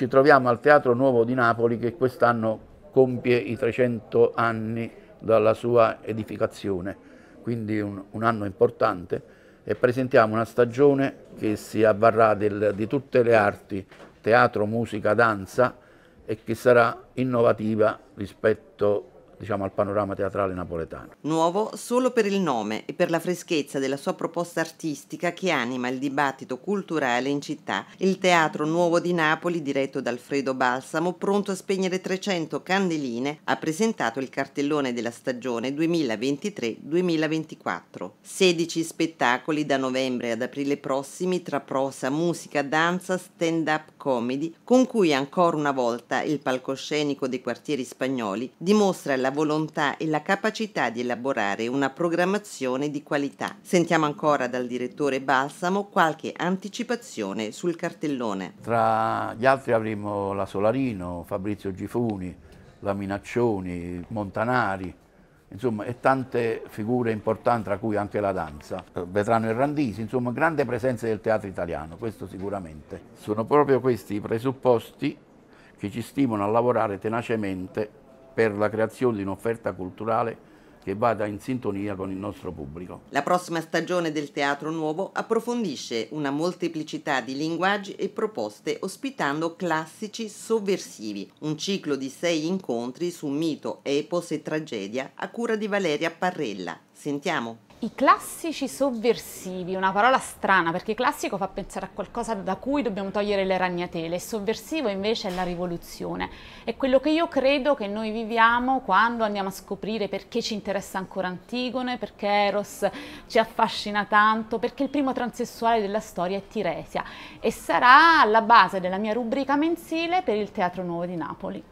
ci troviamo al Teatro Nuovo di Napoli che quest'anno compie i 300 anni dalla sua edificazione, quindi un, un anno importante e presentiamo una stagione che si avvarrà del, di tutte le arti, teatro, musica, danza e che sarà innovativa rispetto diciamo, al panorama teatrale napoletano. Nuovo solo per il nome e per la freschezza della sua proposta artistica che anima il dibattito culturale in città. Il Teatro Nuovo di Napoli, diretto da Alfredo Balsamo, pronto a spegnere 300 candeline, ha presentato il cartellone della stagione 2023-2024. 16 spettacoli da novembre ad aprile prossimi tra prosa, musica, danza, stand-up comedy, con cui ancora una volta il palcoscenico dei quartieri spagnoli dimostra la la volontà e la capacità di elaborare una programmazione di qualità. Sentiamo ancora dal direttore Balsamo qualche anticipazione sul cartellone. Tra gli altri avremo la Solarino, Fabrizio Gifuni, la Minaccioni, Montanari, insomma, e tante figure importanti, tra cui anche la danza, Vedranno il Randisi, insomma, grande presenza del teatro italiano, questo sicuramente. Sono proprio questi i presupposti che ci stimolano a lavorare tenacemente per la creazione di un'offerta culturale che vada in sintonia con il nostro pubblico. La prossima stagione del Teatro Nuovo approfondisce una molteplicità di linguaggi e proposte ospitando classici sovversivi, un ciclo di sei incontri su mito, epos e tragedia a cura di Valeria Parrella. Sentiamo. I classici sovversivi, una parola strana perché classico fa pensare a qualcosa da cui dobbiamo togliere le ragnatele, il sovversivo invece è la rivoluzione, è quello che io credo che noi viviamo quando andiamo a scoprire perché ci interessa ancora Antigone, perché Eros ci affascina tanto, perché il primo transessuale della storia è Tiresia e sarà alla base della mia rubrica mensile per il Teatro Nuovo di Napoli.